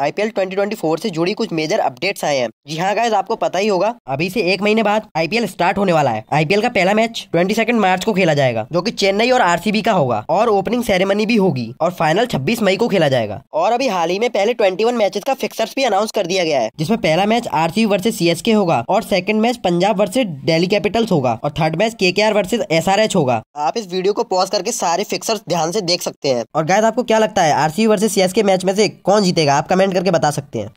IPL 2024 से जुड़ी कुछ मेजर अपडेट्स आए हैं जी हाँ गाइज आपको पता ही होगा अभी से एक महीने बाद आईपीएल स्टार्ट होने वाला है आईपीएल का पहला मैच 22 मार्च को खेला जाएगा जो कि चेन्नई और आरसीबी का होगा और ओपनिंग सेरेमनी भी होगी और फाइनल 26 मई को खेला जाएगा और अभी हाल ही में पहले 21 मैचेस का फिक्सर्स भी अनाउंस कर दिया गया है जिसमें पहला मैच आरसीबी वर्सेज सीएसके होगा और second match Punjab versus Delhi capitals होगा और third match KKR versus H होगा आप इस वीडियो को पॉज करके सारे फिक्सर्स ध्यान से देख सकते हैं और गायद आपको क्या लगता है आरसीबी वर्सेज सीएसके मैच में से कौन जीतेगा आपका कमेंट करके बता सकते हैं